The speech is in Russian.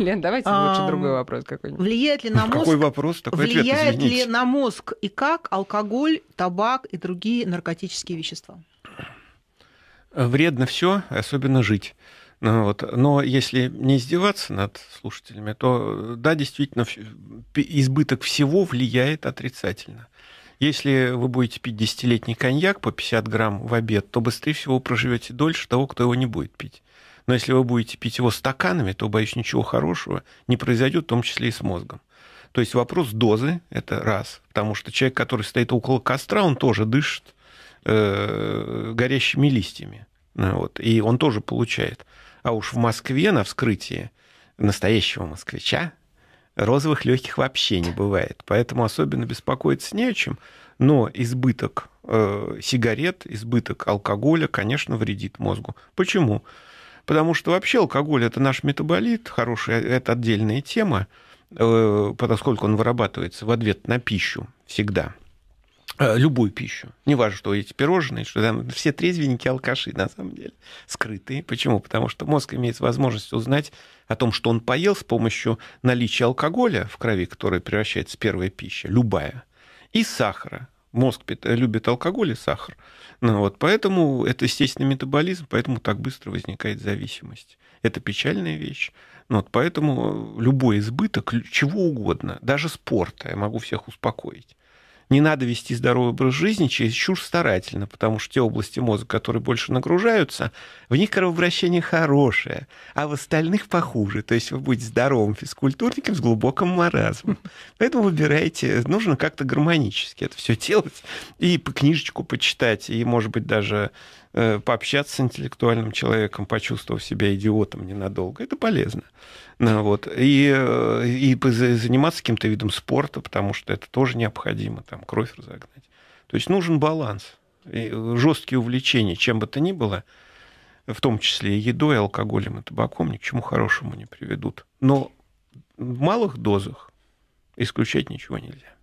Лен, давайте а, лучше другой вопрос какой-нибудь. Влияет ли на мозг... Какой вопрос, такой Влияет ли на мозг и как алкоголь, табак и другие наркотические вещества? Вредно все, особенно жить. Ну, вот. Но если не издеваться над слушателями, то да, действительно, избыток всего влияет отрицательно. Если вы будете пить десятилетний коньяк по 50 грамм в обед, то быстрее всего проживете дольше того, кто его не будет пить. Но если вы будете пить его стаканами, то, боюсь, ничего хорошего не произойдет, в том числе и с мозгом. То есть вопрос дозы – это раз. Потому что человек, который стоит около костра, он тоже дышит э, горящими листьями. Ну вот, и он тоже получает. А уж в Москве на вскрытии настоящего москвича розовых легких вообще не бывает. Поэтому особенно беспокоиться не о чем. Но избыток э, сигарет, избыток алкоголя, конечно, вредит мозгу. Почему? Почему? потому что вообще алкоголь – это наш метаболит, хорошая, это отдельная тема, э, поскольку он вырабатывается в ответ на пищу всегда э, – любую пищу. Неважно, что эти пирожные, что там все трезвенники алкаши, на самом деле, скрытые. Почему? Потому что мозг имеет возможность узнать о том, что он поел с помощью наличия алкоголя в крови, который превращается в первая пища, любая, и сахара, мозг любит алкоголь и сахар. Ну, вот, поэтому это естественный метаболизм, поэтому так быстро возникает зависимость. Это печальная вещь. Ну, вот, поэтому любой избыток чего угодно, даже спорта, я могу всех успокоить не надо вести здоровый образ жизни чересчур старательно, потому что те области мозга, которые больше нагружаются, в них кровообращение хорошее, а в остальных похуже. То есть вы будете здоровым физкультурником с глубоким маразмом. Поэтому выбирайте, нужно как-то гармонически это все делать и по книжечку почитать, и, может быть, даже Э, пообщаться с интеллектуальным человеком, почувствовав себя идиотом ненадолго, это полезно. Ну, вот. И, э, и заниматься каким-то видом спорта, потому что это тоже необходимо, там, кровь разогнать. То есть нужен баланс, э, жесткие увлечения, чем бы то ни было, в том числе едой, алкоголем и табаком, ни к чему хорошему не приведут. Но в малых дозах исключать ничего нельзя.